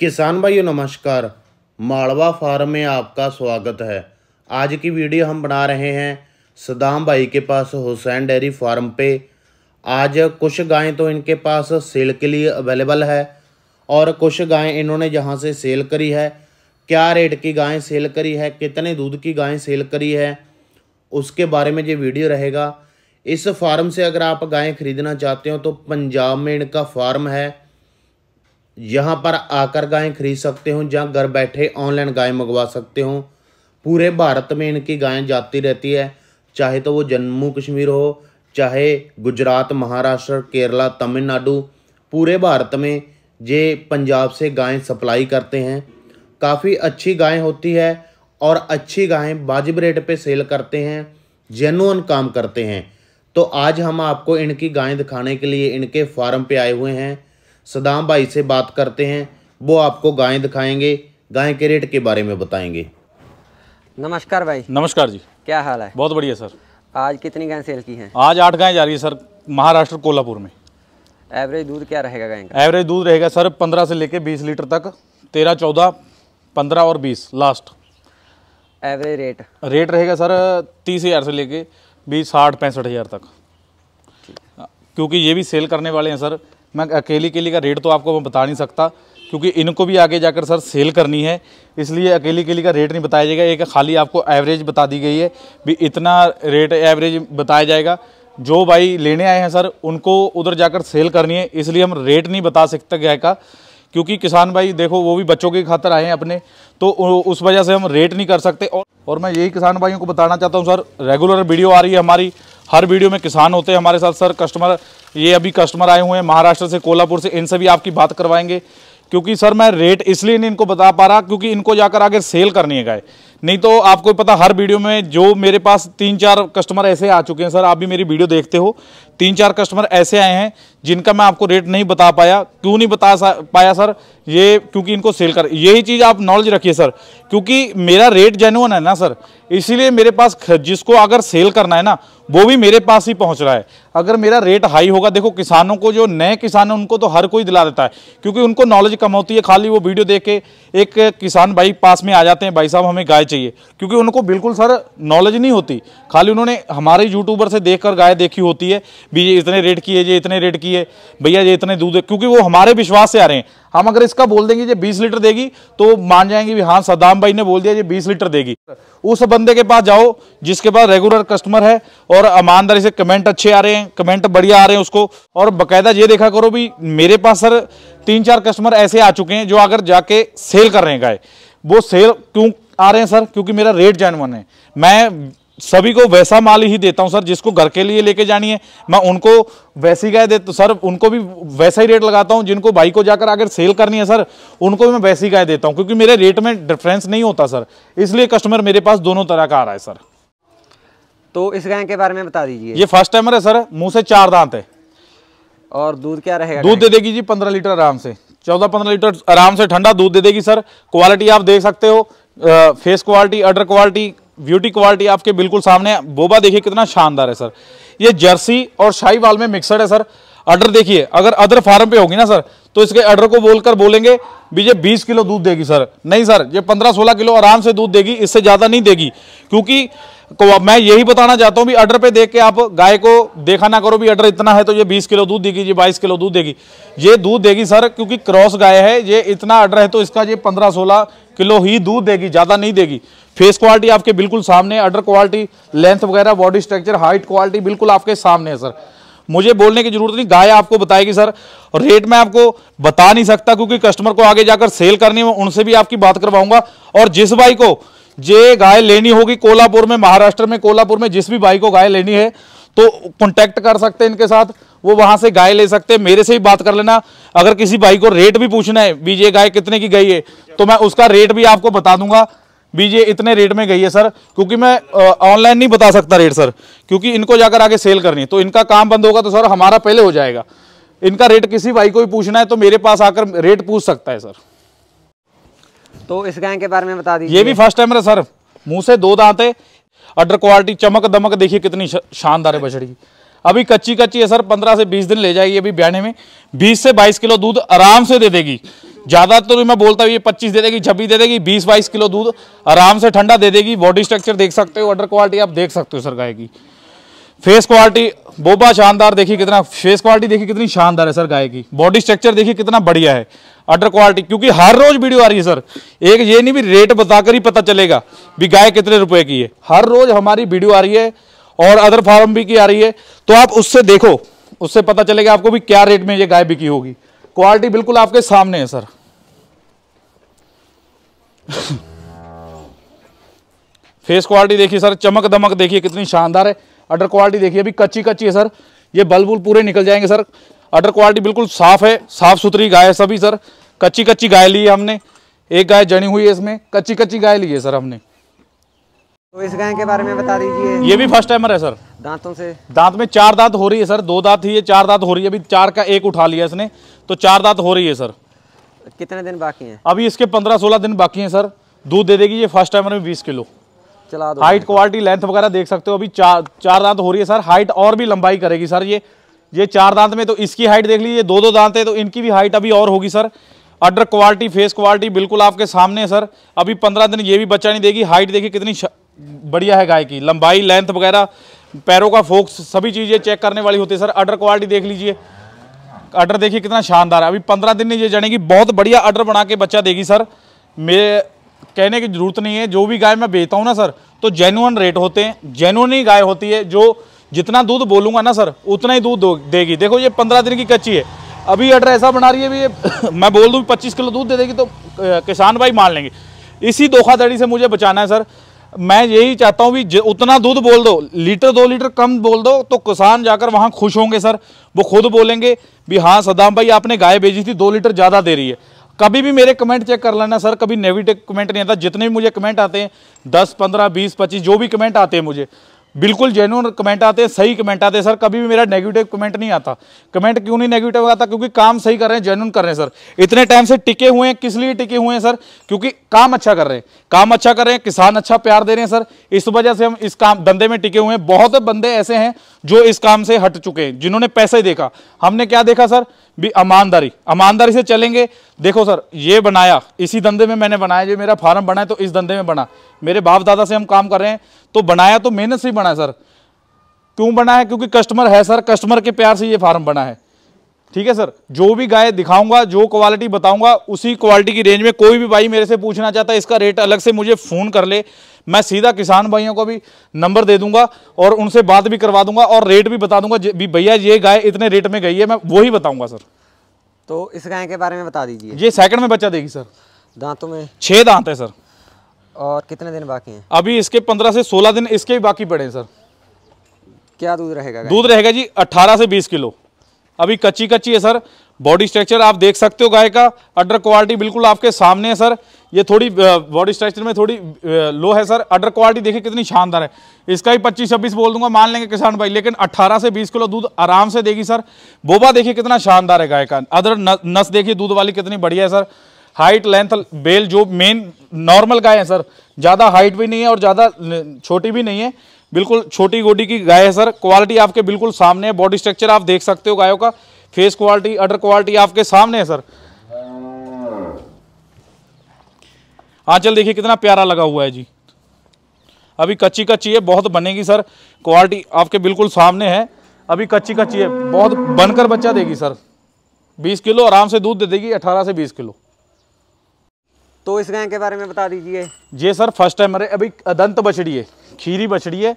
किसान भाइयों नमस्कार मालवा फार्म में आपका स्वागत है आज की वीडियो हम बना रहे हैं सदाम भाई के पास हुसैन डेयरी फार्म पे आज कुछ गायें तो इनके पास सेल के लिए अवेलेबल है और कुछ गायें इन्होंने जहां से सेल करी है क्या रेट की गायें सेल करी है कितने दूध की गायें सेल करी है उसके बारे में ये वीडियो रहेगा इस फार्म से अगर आप गायें खरीदना चाहते हो तो पंजाब में इनका फार्म है यहाँ पर आकर गायें खरीद सकते हो या घर बैठे ऑनलाइन गायें मंगवा सकते हो पूरे भारत में इनकी गायें जाती रहती है चाहे तो वो जम्मू कश्मीर हो चाहे गुजरात महाराष्ट्र केरला तमिलनाडु पूरे भारत में ये पंजाब से गायें सप्लाई करते हैं काफ़ी अच्छी गायें होती है और अच्छी गायें वाजिब रेट पे सेल करते हैं जेनुअन काम करते हैं तो आज हम आपको इनकी गायें दिखाने के लिए इनके फार्म पे आए हुए हैं सदाम भाई से बात करते हैं वो आपको गायें दिखाएंगे गाय के रेट के बारे में बताएंगे नमस्कार भाई नमस्कार जी क्या हाल है बहुत बढ़िया सर आज कितनी गाय सेल की हैं आज आठ गायें जा रही है सर महाराष्ट्र कोल्हापुर में एवरेज दूध क्या रहेगा गाय का एवरेज दूध रहेगा सर पंद्रह से लेकर बीस लीटर तक तेरह चौदह पंद्रह और बीस लास्ट एवरेज रेट रेट रहेगा सर तीस हज़ार से लेके बीस साठ पैंसठ हज़ार तक क्योंकि ये भी सेल करने वाले हैं सर मैं अकेली केली का रेट तो आपको मैं बता नहीं सकता क्योंकि इनको भी आगे जाकर सर सेल करनी है इसलिए अकेली केली का रेट नहीं बताया जाएगा एक खाली आपको एवरेज बता दी गई है भी इतना रेट एवरेज बताया जाएगा जो भाई लेने आए हैं सर उनको उधर जाकर सेल करनी है इसलिए हम रेट नहीं बता सकते गाय का क्योंकि किसान भाई देखो वो भी बच्चों की खातर आए हैं अपने तो उस वजह से हम रेट नहीं कर सकते और और मैं यही किसान भाइयों को बताना चाहता हूँ सर रेगुलर वीडियो आ रही है हमारी हर वीडियो में किसान होते हैं हमारे साथ सर कस्टमर ये अभी कस्टमर आए हुए हैं महाराष्ट्र से कोल्हापुर से इनसे भी आपकी बात करवाएंगे क्योंकि सर मैं रेट इसलिए नहीं इनको बता पा रहा क्योंकि इनको जाकर आगे सेल करनी है गाय नहीं तो आपको पता हर वीडियो में जो मेरे पास तीन चार कस्टमर ऐसे आ चुके हैं सर आप भी मेरी वीडियो देखते हो तीन चार कस्टमर ऐसे आए हैं जिनका मैं आपको रेट नहीं बता पाया क्यों नहीं बता पाया सर ये क्योंकि इनको सेल कर यही चीज़ आप नॉलेज रखिए सर क्योंकि मेरा रेट जेनुअन है ना सर इसीलिए मेरे पास जिसको अगर सेल करना है ना वो भी मेरे पास ही पहुंच रहा है अगर मेरा रेट हाई होगा देखो किसानों को जो नए किसान हैं उनको तो हर कोई दिला देता है क्योंकि उनको नॉलेज कम होती है खाली वो वीडियो देख के एक किसान भाई पास में आ जाते हैं भाई साहब हमें गाय चाहिए क्योंकि उनको बिल्कुल सर नॉलेज नहीं होती खाली उन्होंने हमारे यूट्यूबर से देख गाय देखी होती है भी इतने रेट की है ये इतने रेट की है भैया ये इतने दूध क्योंकि वो हमारे विश्वास से आ रहे हैं हम अगर इसका बोल देंगे ये बीस लीटर देगी तो मान जाएंगे भी हाँ सदाम भाई ने बोल दिया ये बीस लीटर देगी उस बंदे के पास जाओ जिसके पास रेगुलर कस्टमर है और ईमानदारी से कमेंट अच्छे आ रहे हैं कमेंट बढ़िया आ रहे हैं उसको और बाकायदा ये देखा करो भी मेरे पास सर तीन चार कस्टमर ऐसे आ चुके हैं जो अगर जाके सेल कर रहे हैं गाय वो सेल क्यों आ रहे हैं सर क्योंकि मेरा रेट जैनवन है मैं सभी को वैसा माल ही देता हूँ सर जिसको घर के लिए लेके जानी है मैं उनको वैसी गाय देता सर उनको भी वैसा ही रेट लगाता हूँ जिनको भाई को जाकर अगर सेल करनी है सर उनको भी मैं वैसी गाय देता हूँ क्योंकि मेरे रेट में डिफरेंस नहीं होता सर इसलिए कस्टमर मेरे पास दोनों तरह का आ रहा है सर तो इस गाय के बारे में बता दीजिए ये फर्स्ट टाइमर है सर मुँह से चार दांत है और दूध क्या रहेगा दूध दे देगी जी पंद्रह लीटर आराम से चौदह पंद्रह लीटर आराम से ठंडा दूध दे देगी सर क्वालिटी आप देख सकते हो face quality udder quality beauty quality आपके बिल्कुल सामने बोबा देखिए कितना शानदार है सर ये जर्सी और शाही वाल में मिक्सड है सर अर्डर देखिए अगर अदर फार्म पे होगी ना सर तो इसके अर्डर को बोलकर बोलेंगे भी ये 20 किलो दूध देगी सर नहीं सर ये 15-16 किलो आराम से दूध देगी इससे ज़्यादा नहीं देगी क्योंकि मैं यही बताना चाहता हूँ भी अर्डर पे देख के आप गाय को देखा ना करो भी अर्डर इतना है तो ये 20 किलो दूध देगी ये 22 किलो दूध देगी ये दूध देगी सर क्योंकि क्रॉस गाय है ये इतना अर्डर है तो इसका ये पंद्रह सोलह किलो ही दूध देगी ज़्यादा नहीं देगी फेस क्वालिटी आपके बिल्कुल सामने अडर क्वालिटी लेंथ वगैरह बॉडी स्ट्रक्चर हाइट क्वालिटी बिल्कुल आपके सामने है सर मुझे बोलने की जरूरत नहीं गाय आपको बताएगी सर रेट मैं आपको बता नहीं सकता क्योंकि कस्टमर को आगे जाकर सेल करनी है उनसे भी आपकी बात करवाऊंगा और जिस भाई को जे गाय लेनी होगी कोल्हापुर में महाराष्ट्र में कोल्हापुर में जिस भी भाई को गाय लेनी है तो कॉन्टैक्ट कर सकते हैं इनके साथ वो वहाँ से गाय ले सकते हैं मेरे से ही बात कर लेना अगर किसी भाई को रेट भी पूछना है बीजे गाय कितने की गई है तो मैं उसका रेट भी आपको बता दूंगा बीज ये इतने रेट में गई है सर क्योंकि मैं ऑनलाइन नहीं बता सकता रेट सर क्योंकि इनको जाकर आगे सेल करनी है तो इनका काम बंद होगा तो सर हमारा पहले हो जाएगा इनका रेट किसी भाई को भी पूछना है तो मेरे पास आकर रेट पूछ सकता है सर तो इस गाय के बारे में बता दीजिए ये भी फर्स्ट टाइम है सर मुंह से दो दांत है अडर क्वालिटी चमक दमक देखिए कितनी शानदार है बछड़ी अभी कच्ची कच्ची है सर पंद्रह से बीस दिन ले जाएगी अभी ब्याने में बीस से बाईस किलो दूध आराम से दे देगी ज़्यादातर तो मैं बोलता हूँ ये पच्चीस दे देगी छब्बीस दे देगी बीस बाईस किलो दूध आराम से ठंडा दे देगी बॉडी स्ट्रक्चर देख सकते हो वाटर क्वालिटी आप देख सकते हो सर गाय की फेस क्वालिटी बोबा शानदार देखिए कितना फेस क्वालिटी देखिए कितनी शानदार है सर गाय की बॉडी स्ट्रक्चर देखिए कितना बढ़िया है अडर क्वालिटी क्योंकि हर रोज वीडियो आ रही है सर एक ये नहीं भी रेट बताकर ही पता चलेगा भी गाय कितने रुपए की है हर रोज हमारी वीडियो आ रही है और अदर फार्म भी की आ रही है तो आप उससे देखो उससे पता चलेगा आपको भी क्या रेट में ये गाय बिकी होगी क्वालिटी बिल्कुल आपके सामने है सर फेस क्वालिटी देखिए सर चमक दमक देखिए कितनी शानदार है अडर क्वालिटी देखिए अभी कच्ची कच्ची है सर ये बल्बुल पूरे निकल जाएंगे सर अडर क्वालिटी बिल्कुल साफ है साफ सुथरी गाय है सभी सर कच्ची कच्ची गाय ली है हमने एक गाय जनी हुई है इसमें कच्ची कच्ची गाय ली है सर हमने तो इस गाय के बारे में बता दीजिए ये भी फर्स्ट टाइमर है सर दांतों से दांत में चार दांत हो रही है सर दो दांत ही है चार दांत हो रही है अभी चार का एक उठा लिया इसने तो चार दांत हो रही है सर कितने दिन बाकी हैं अभी इसके पंद्रह सोलह दिन बाकी हैं सर दूध दे देगी ये फर्स्ट टाइम में बीस किलो चला दो हाइट क्वालिटी लेंथ वगैरह देख सकते हो अभी चार चार दांत हो रही है सर हाइट और भी लंबाई करेगी सर ये ये चार दांत में तो इसकी हाइट देख लीजिए दो दो दांत है तो इनकी भी हाइट अभी और होगी sir udder quality face quality बिल्कुल आपके सामने है सर अभी पंद्रह दिन ये भी बच्चा नहीं देगी हाइट देखिए कितनी बढ़िया है गाय की लंबाई लेंथ वगैरह पैरों का फोक्स सभी चीज़ें चेक करने वाली होती है सर अडर क्वालिटी देख लीजिए आर्डर देखिए कितना शानदार है अभी पंद्रह दिन में ये जानेगी बहुत बढ़िया आर्डर बना के बच्चा देगी सर मेरे कहने की जरूरत नहीं है जो भी गाय मैं बेचता हूँ ना सर तो जेनुअन रेट होते हैं जेनुअन ही गाय होती है जो जितना दूध बोलूँगा ना सर उतना ही दूध देगी देखो ये पंद्रह दिन की कच्ची है अभी आर्डर ऐसा बना रही है भी ये मैं बोल दूँ पच्चीस किलो दूध दे देगी तो किसान भाई मान लेंगे इसी धोखाधड़ी से मुझे बचाना है सर मैं यही चाहता हूँ भी उतना दूध बोल दो लीटर दो लीटर कम बोल दो तो किसान जाकर वहाँ खुश होंगे सर वो खुद बोलेंगे भी हाँ सदाम भाई आपने गाय भेजी थी दो लीटर ज़्यादा दे रही है कभी भी मेरे कमेंट चेक कर लेना सर कभी नेगेटिव कमेंट नहीं आता जितने भी मुझे कमेंट आते हैं दस पंद्रह बीस पच्चीस जो भी कमेंट आते हैं मुझे बिल्कुल जेन्यून कमेंट आते हैं सही कमेंट आते हैं सर कभी भी मेरा नेगेटिव कमेंट नहीं आता कमेंट क्यों नहीं नेगेटिव आता क्योंकि काम सही कर रहे हैं जेन्यून कर रहे हैं सर इतने टाइम से टिके हुए हैं किस लिए टिके हुए हैं सर क्योंकि काम अच्छा कर रहे हैं काम अच्छा कर रहे हैं किसान अच्छा प्यार दे रहे हैं सर इस वजह से हम इस काम धंधे में टिके हुए हैं बहुत बंदे ऐसे हैं जो इस काम से हट चुके हैं जिन्होंने पैसा ही देखा हमने क्या देखा सर भी ईमानदारी ईमानदारी से चलेंगे देखो सर ये बनाया इसी धंधे में मैंने बनाया जो मेरा फार्म बना है तो इस धंधे में बना मेरे बाप दादा से हम काम कर रहे हैं तो बनाया तो मेहनत से ही बना है सर क्यों बना है क्योंकि कस्टमर है सर कस्टमर के प्यार से ये फार्म बना है ठीक है सर जो भी गाय दिखाऊंगा जो क्वालिटी बताऊंगा उसी क्वालिटी की रेंज में कोई भी भाई मेरे से पूछना चाहता है इसका रेट अलग से मुझे फ़ोन कर ले मैं सीधा किसान भाइयों को भी नंबर दे दूंगा और उनसे बात भी करवा दूंगा और रेट भी बता दूंगा भैया ये गाय इतने रेट में गई है मैं वही बताऊंगा सर तो इस गाय के बारे में बता दीजिए ये सेकंड में बच्चा देगी सर दांतों में छह दांत है सर और कितने दिन बाकी हैं अभी इसके पंद्रह से सोलह दिन इसके भी बाकी पड़े हैं सर क्या दूध रहेगा दूध रहेगा जी अट्ठारह से बीस किलो अभी कच्ची कच्ची है सर बॉडी स्ट्रक्चर आप देख सकते हो गाय का अंडर क्वालिटी बिल्कुल आपके सामने है सर ये थोड़ी बॉडी स्ट्रक्चर में थोड़ी लो है सर अडर क्वालिटी देखिए कितनी शानदार है इसका ही पच्चीस छब्बीस बोल दूंगा मान लेंगे किसान भाई लेकिन 18 से 20 किलो दूध आराम से देगी सर बोबा देखिए कितना शानदार है गाय का अदर नस देखिए दूध वाली कितनी बढ़िया है सर हाइट लेंथ बेल जो मेन नॉर्मल गाय है सर ज़्यादा हाइट भी नहीं है और ज़्यादा छोटी भी नहीं है बिल्कुल छोटी गोडी की गाय है सर क्वालिटी आपके बिल्कुल सामने है बॉडी स्ट्रक्चर आप देख सकते हो गायों का फेस क्वालिटी अडर क्वालिटी आपके सामने है सर आंचल देखिए कितना प्यारा लगा हुआ है जी अभी कच्ची कच्ची है बहुत बनेगी सर क्वालिटी आपके बिल्कुल सामने है अभी कच्ची कच्ची है बहुत बनकर बच्चा देगी सर 20 किलो आराम से दूध दे देगी 18 से 20 किलो तो इस गाय के बारे में बता दीजिए जी सर फर्स्ट टाइम अरे अभी दंत बछड़ी है खीरी बछड़ी है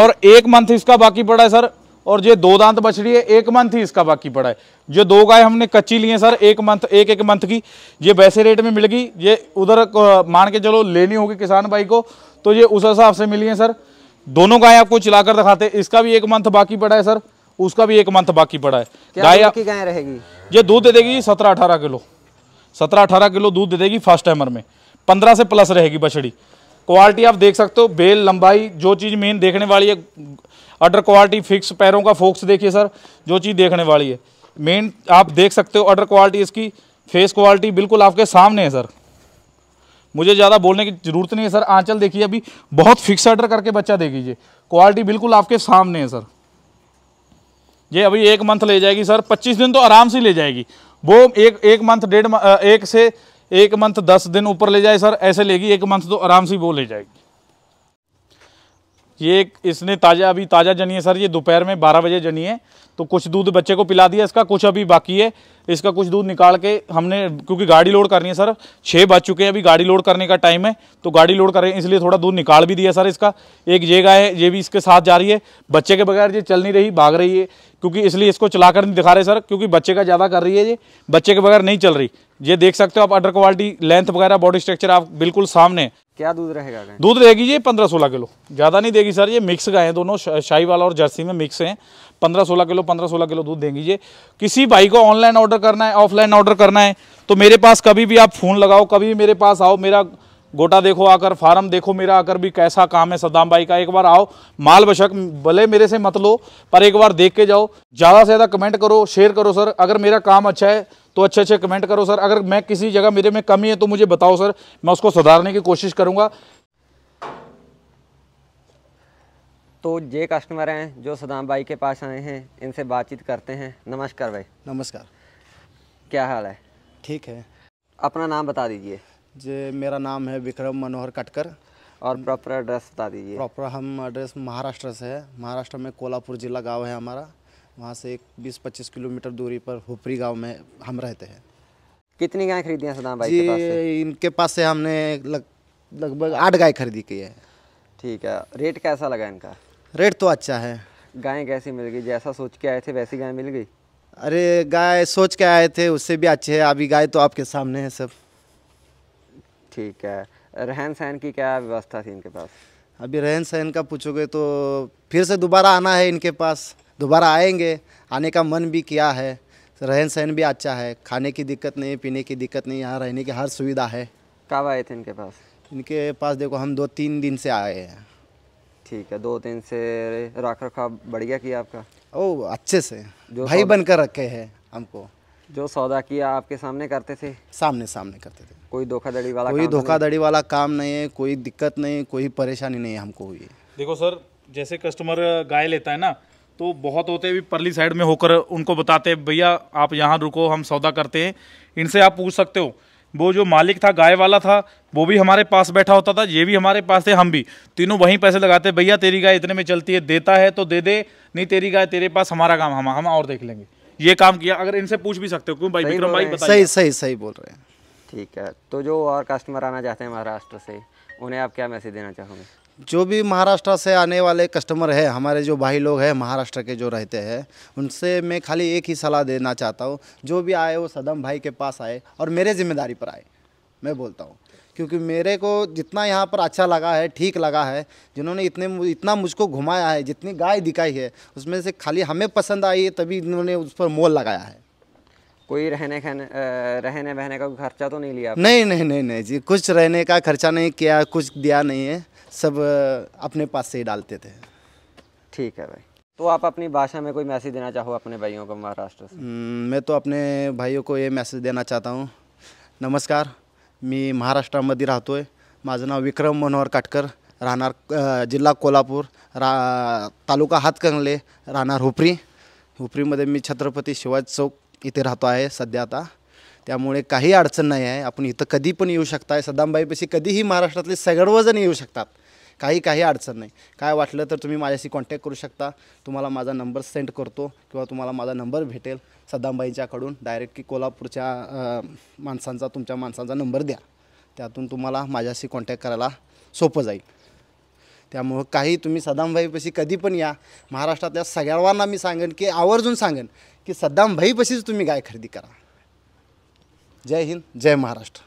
और एक मंथ इसका बाकी पड़ा है सर और ये दो दांत बछड़ी है एक मंथ ही इसका बाकी पड़ा है जो दो गाय हमने कच्ची ली है सर एक मंथ एक एक मंथ की ये वैसे रेट में मिल गई ये उधर मान के चलो लेनी होगी किसान भाई को तो ये उस हिसाब से मिली है सर दोनों गाय आपको चिलाकर दिखाते इसका भी एक मंथ बाकी पड़ा है सर उसका भी एक मंथ बाकी पड़ा है गाय आपकी गाय रहेगी ये दूध दे देगी सत्रह अठारह किलो सत्रह अठारह किलो दूध दे देगी फर्स्ट टाइमर में पंद्रह से प्लस रहेगी बछड़ी क्वालिटी आप देख सकते हो बेल लंबाई जो चीज़ मेन देखने वाली है अडर क्वालिटी फिक्स पैरों का फोक्स देखिए सर जो चीज़ देखने वाली है मेन आप देख सकते हो अडर क्वालिटी इसकी फेस क्वालिटी बिल्कुल आपके सामने है सर मुझे ज़्यादा बोलने की ज़रूरत नहीं है सर आंचल देखिए अभी बहुत फिक्स अडर करके बच्चा देख लीजिए क्वालिटी बिल्कुल आपके सामने है सर ये अभी एक मंथ ले जाएगी सर 25 दिन तो आराम से ले जाएगी वो एक एक मंथ डेढ़ एक से एक मंथ दस दिन ऊपर ले जाए सर ऐसे लेगी एक मंथ तो आराम से वो ले जाएगी ये इसने ताज़ा अभी ताज़ा जनी है सर ये दोपहर में बारह बजे जनी है तो कुछ दूध बच्चे को पिला दिया इसका कुछ अभी बाकी है इसका कुछ दूध निकाल के हमने क्योंकि गाड़ी लोड करनी है सर छः बज चुके हैं अभी गाड़ी लोड करने का टाइम है तो गाड़ी लोड करें इसलिए थोड़ा दूध निकाल भी दिया सर इसका एक ये गाय है ये भी इसके साथ जा रही है बच्चे के बगैर ये चल नहीं रही भाग रही है क्योंकि इसलिए इसको चलाकर नहीं दिखा रहे सर क्योंकि बच्चे का ज़्यादा कर रही है ये बच्चे के बगैर नहीं चल रही ये देख सकते हो आप अंडर क्वालिटी लेंथ वगैरह बॉडी स्ट्रक्चर आप बिल्कुल सामने क्या दूध रहेगा दूध रहेगी ये पंद्रह सोलह किलो ज़्यादा नहीं देगी सर ये मिक्स गाय हैं दोनों शाही वाला और जर्सी में मिक्स हैं पंद्रह सोलह किलो पंद्रह सोलह किलो दूध देंगी ये किसी भाई को ऑनलाइन ऑर्डर ऑर्डर करना है ऑफलाइन ऑर्डर करना है तो मेरे पास कभी भी आप फ़ोन लगाओ कभी भी मेरे पास आओ मेरा गोटा देखो आकर फार्म देखो मेरा आकर भी कैसा काम है सद्दाम भाई का एक बार आओ माल बशक भले मेरे से मत लो पर एक बार देख के जाओ ज़्यादा से ज़्यादा कमेंट करो शेयर करो सर अगर मेरा काम अच्छा है तो अच्छे अच्छे कमेंट करो सर अगर मैं किसी जगह मेरे में कमी है तो मुझे बताओ सर मैं उसको सुधारने की कोशिश करूँगा तो ये कस्टमर हैं जो सदाम भाई के पास आए हैं इनसे बातचीत करते हैं नमस्कार भाई नमस्कार क्या हाल है ठीक है अपना नाम बता दीजिए जी मेरा नाम है विक्रम मनोहर कटकर और प्रॉपर एड्रेस बता दीजिए प्रॉपर हम एड्रेस महाराष्ट्र से है महाराष्ट्र में कोल्हापुर ज़िला गांव है हमारा वहाँ से एक बीस पच्चीस किलोमीटर दूरी पर हुपरी गांव में हम रहते हैं कितनी गाय खरीदी हैं सदाम भाई के पास से? इनके पास से हमने लग लगभग आठ गाय खरीदी की है ठीक है रेट कैसा लगा इनका रेट तो अच्छा है गाय कैसी मिल गई जैसा सोच के आए थे वैसी गाय मिल गई अरे गाय सोच के आए थे उससे भी अच्छे है अभी गाय तो आपके सामने है सब ठीक है रहन सहन की क्या व्यवस्था थी इनके पास अभी रहन सहन का पूछोगे तो फिर से दोबारा आना है इनके पास दोबारा आएंगे आने का मन भी किया है रहन सहन भी अच्छा है खाने की दिक्कत नहीं पीने की दिक्कत नहीं यहाँ रहने की हर सुविधा है कब आए थे इनके पास इनके पास देखो हम दो तीन दिन से आए हैं ठीक है दो तीन से रख रखाव बढ़िया किया आपका ओ अच्छे से जो भाई बनकर रखे हैं हमको जो सौदा किया आपके सामने करते थे सामने सामने करते थे कोई धोखाधड़ी वाला कोई तो धोखाधड़ी वाला काम नहीं है कोई दिक्कत नहीं कोई परेशानी नहीं है हमको हुई देखो सर जैसे कस्टमर गाय लेता है ना तो बहुत होते भी परली साइड में होकर उनको बताते भैया आप यहाँ रुको हम सौदा करते हैं इनसे आप पूछ सकते हो वो जो मालिक था गाय वाला था वो भी हमारे पास बैठा होता था ये भी हमारे पास थे हम भी तीनों वहीं पैसे लगाते भैया तेरी गाय इतने में चलती है देता है तो दे दे नहीं तेरी गाय तेरे पास हमारा काम हम हम और देख लेंगे ये काम किया अगर इनसे पूछ भी सकते हो क्यों भाई विक्रम भाई सही सही सही बोल रहे हैं ठीक है तो जो और कस्टमर आना चाहते हैं महाराष्ट्र से उन्हें आप क्या मैसेज देना चाहोगे जो भी महाराष्ट्र से आने वाले कस्टमर है हमारे जो भाई लोग हैं महाराष्ट्र के जो रहते हैं उनसे मैं खाली एक ही सलाह देना चाहता हूँ जो भी आए वो सदम भाई के पास आए और मेरे जिम्मेदारी पर आए मैं बोलता हूँ क्योंकि मेरे को जितना यहाँ पर अच्छा लगा है ठीक लगा है जिन्होंने इतने इतना मुझको घुमाया है जितनी गाय दिखाई है उसमें से खाली हमें पसंद आई है तभी इन्होंने उस पर मोल लगाया है कोई रहने खाने रहने बहने का खर्चा तो नहीं लिया नहीं नहीं नहीं नहीं जी कुछ रहने का खर्चा नहीं किया कुछ दिया नहीं है सब अपने पास से ही डालते थे ठीक है भाई तो आप अपनी भाषा में कोई मैसेज देना चाहो अपने भाइयों को महाराष्ट्र से मैं तो अपने भाइयों को ये मैसेज देना चाहता हूँ नमस्कार मी महाराष्ट्र राहतो रहो मज़ा नाव विक्रम मनोहर काटकर रहना जिला कोलहापुर रा तालुका हातकंगले राहणार हुपरी हुपरी मैं छत्रपति शिवाजी चौक इथे राहतो आहे सध्या आता त्यामुळे काही अडचण नाही आहे आपण इथं कधी पण येऊ शकताय सदामबाईपाशी कधीही महाराष्ट्रातले सगळवजण येऊ शकतात काही काही अडचण नाही काय वाटलं तर तुम्ही माझ्याशी कॉन्टॅक्ट करू शकता तुम्हाला माझा नंबर सेंड करतो किंवा तुम्हाला माझा नंबर भेटेल सदामबाईंच्याकडून डायरेक्ट की कोल्हापूरच्या माणसांचा तुमच्या माणसांचा नंबर द्या त्यातून तुम्हाला माझ्याशी कॉन्टॅक्ट करायला सोपं जाईल त्यामुळं काही तुम्ही सदामबाईपाशी कधी पण या महाराष्ट्रातल्या सगळ्यांना मी सांगेन की आवर्जून सांगेन कि सद्दाम भाई पशी तुम्हें गाय खरीदी करा जय हिंद जय महाराष्ट्र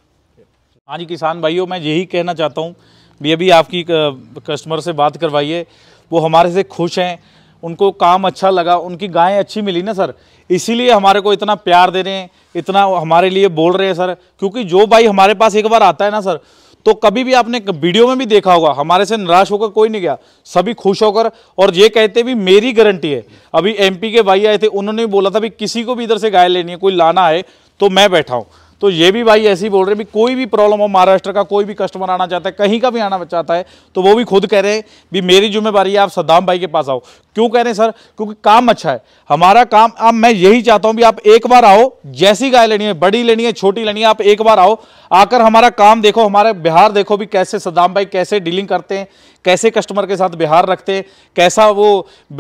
हाँ जी किसान भाइयों मैं यही कहना चाहता हूँ भी अभी आपकी कस्टमर से बात करवाइए वो हमारे से खुश हैं उनको काम अच्छा लगा उनकी गायें अच्छी मिली ना सर इसीलिए हमारे को इतना प्यार दे रहे हैं इतना हमारे लिए बोल रहे हैं सर क्योंकि जो भाई हमारे पास एक बार आता है ना सर तो कभी भी आपने वीडियो में भी देखा होगा हमारे से निराश होकर कोई नहीं गया सभी खुश होकर और ये कहते भी मेरी गारंटी है अभी एमपी के भाई आए थे उन्होंने भी बोला था भी किसी को भी इधर से गाय लेनी है कोई लाना है तो मैं बैठा हूँ तो ये भी भाई ऐसे ही बोल रहे भी कोई भी प्रॉब्लम हो महाराष्ट्र का कोई भी कस्टमर आना चाहता है कहीं का भी आना चाहता है तो वो भी खुद कह रहे हैं भी मेरी जिम्मेवारी है आप सद्दाम भाई के पास आओ क्यों कह रहे हैं सर क्योंकि काम अच्छा है हमारा काम अब मैं यही चाहता हूं भी आप एक बार आओ जैसी गाय लेनी है बड़ी लेनी है छोटी लेनी है आप एक बार आओ आकर हमारा काम देखो हमारा बिहार देखो भी कैसे सद्दाम भाई कैसे डीलिंग करते हैं कैसे कस्टमर के साथ बिहार रखते हैं कैसा वो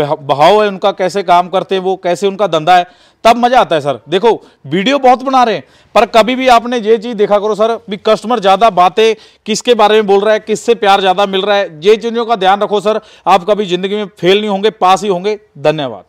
बहाव है उनका कैसे काम करते हैं वो कैसे उनका धंधा है तब मज़ा आता है सर देखो वीडियो बहुत बना रहे हैं पर कभी भी आपने ये चीज़ देखा करो सर भी कस्टमर ज़्यादा बातें किसके बारे में बोल रहा है किससे प्यार ज़्यादा मिल रहा है ये चीज़ों का ध्यान रखो सर आप कभी ज़िंदगी में फेल नहीं होंगे पास ही होंगे धन्यवाद